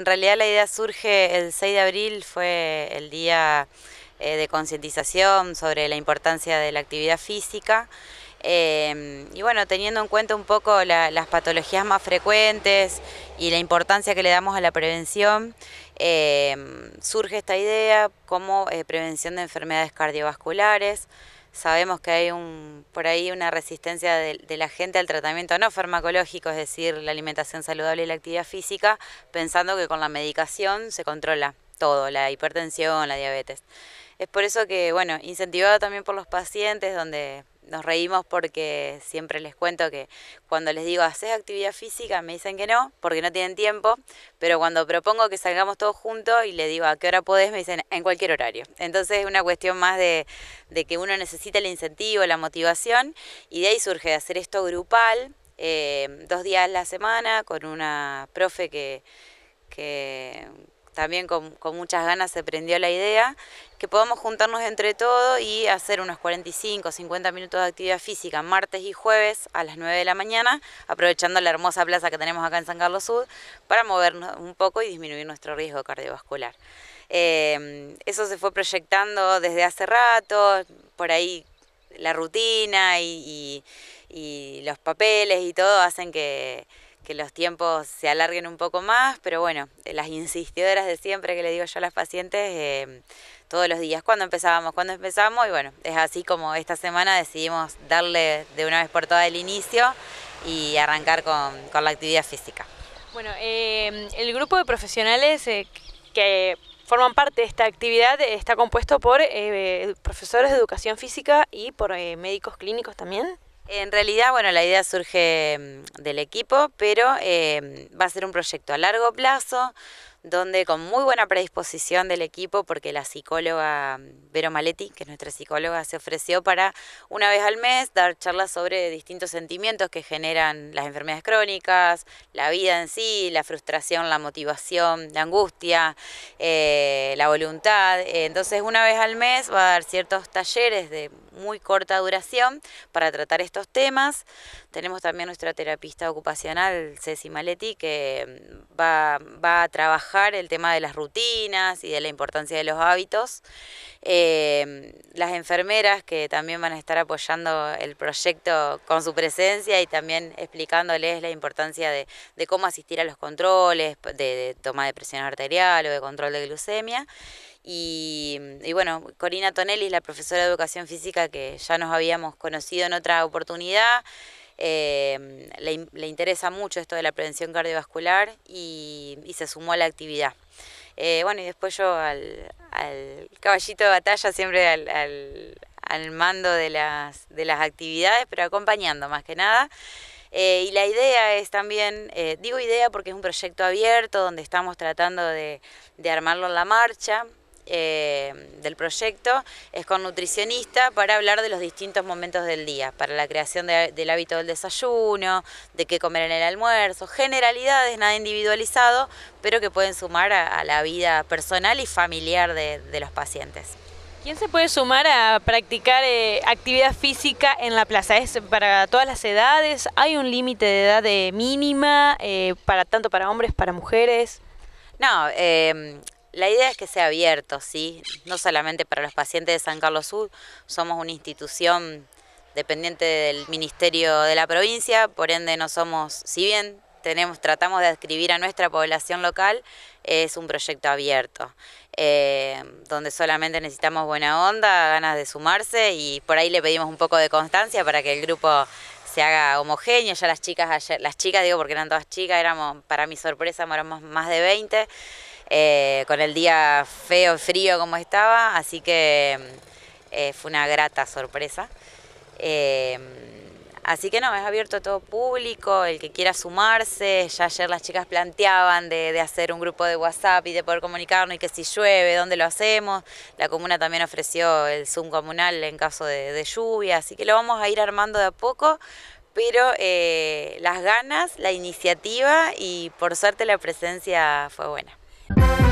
en realidad la idea surge el 6 de abril, fue el día eh, de concientización sobre la importancia de la actividad física. Em, y bueno, teniendo en cuenta un poco las patologías más frecuentes y la importancia que le damos a la prevención, em, surge esta idea como eh, prevención de enfermedades cardiovasculares sabemos que hay un, por ahí una resistencia de, de, la gente al tratamiento no farmacológico, es decir, la alimentación saludable y la actividad física, pensando que con la medicación se controla todo, la hipertensión, la diabetes. Es por eso que, bueno, incentivado también por los pacientes, donde nos reímos porque siempre les cuento que cuando les digo haces actividad física me dicen que no, porque no tienen tiempo, pero cuando propongo que salgamos todos juntos y le digo a qué hora podés, me dicen en cualquier horario. Entonces es una cuestión más de, que uno necesita el incentivo, la motivación, y de ahí surge hacer esto grupal, eh, dos días a la semana, con una profe que, también con, muchas ganas se prendió la idea que podamos juntarnos entre todos y hacer unos 45 50 minutos de actividad física martes y jueves a las 9 de la mañana, aprovechando la hermosa plaza que tenemos acá en San Carlos Sur, para movernos un poco y disminuir nuestro riesgo cardiovascular. Em, eso se fue proyectando desde hace rato, por ahí la rutina y los papeles y todo hacen que que los tiempos se alarguen un poco más, pero bueno, eh, las insistidoras de siempre que le digo yo a las pacientes, eh, todos los días, cuando empezábamos, cuando empezamos, y bueno, es así como esta semana decidimos darle de una vez por todas el inicio y arrancar con, la actividad física. Bueno, em, el grupo de profesionales eh, que forman parte de esta actividad está compuesto por profesores de educación física y por médicos clínicos también. En realidad, bueno, la idea surge mm, del equipo, pero eh, va a ser un proyecto a largo plazo donde con muy buena predisposición del equipo, porque la psicóloga mm, Vero Maletti, que es nuestra psicóloga, se ofreció para una vez al mes dar charlas sobre distintos sentimientos que generan las enfermedades crónicas, la vida en sí, la frustración, la motivación, la angustia, eh, la voluntad. Entonces una vez al mes va a dar ciertos talleres de muy corta duración para tratar estos temas tenemos también nuestra terapista ocupacional, Ceci Maletti, que mm, va, a trabajar el tema de las rutinas y de la importancia de los hábitos. Eh, las enfermeras que también van a estar apoyando el proyecto con su presencia y también explicándoles la importancia de, cómo asistir a los controles, de, toma de presión arterial o de control de glucemia. Y, mm, y, bueno, Corina Tonelli, la profesora de educación física que ya nos habíamos conocido en otra oportunidad, Em, le, interesa mucho esto de la prevención cardiovascular y, se sumó a la actividad. Eh, bueno, y después yo al, caballito de batalla, siempre al, al, mando de las, actividades, pero acompañando más que nada. Eh, y la idea es también, eh, digo idea porque es un proyecto abierto donde estamos tratando de armarlo en la marcha. Eh, del proyecto es con nutricionista para hablar de los distintos momentos del día, para la creación del hábito del desayuno, de qué comer en el almuerzo, generalidades, nada individualizado, pero que pueden sumar a, la vida personal y familiar de, los pacientes. ¿Quién se puede sumar a practicar eh, actividad física en la plaza? ¿Es para todas las edades? ¿Hay un límite de edad eh, mínima para tanto para hombres, para mujeres? No, eh, la idea es que sea abierto, ¿sí? No solamente para los pacientes de San Carlos Sur, somos una institución dependiente del Ministerio de la provincia, por ende no somos, si bien tenemos, tratamos de adscribir a nuestra población local, es un proyecto abierto, eh, donde solamente necesitamos buena onda, ganas de sumarse y por ahí le pedimos un poco de constancia para que el grupo se haga homogéneo, ya las chicas las chicas digo porque eran todas chicas, éramos, para mi sorpresa éramos más de 20, eh, con el día feo, frío como estaba, así que mm, eh, fue una grata sorpresa. Em, así que no, es abierto a todo público, el que quiera sumarse, ya ayer las chicas planteaban de, hacer un grupo de WhatsApp y de poder comunicarnos y que si llueve, ¿dónde lo hacemos? La comuna también ofreció el Zoom comunal en caso de, lluvia, así que lo vamos a ir armando de a poco, pero eh, las ganas, la iniciativa y por suerte la presencia fue buena. Bye.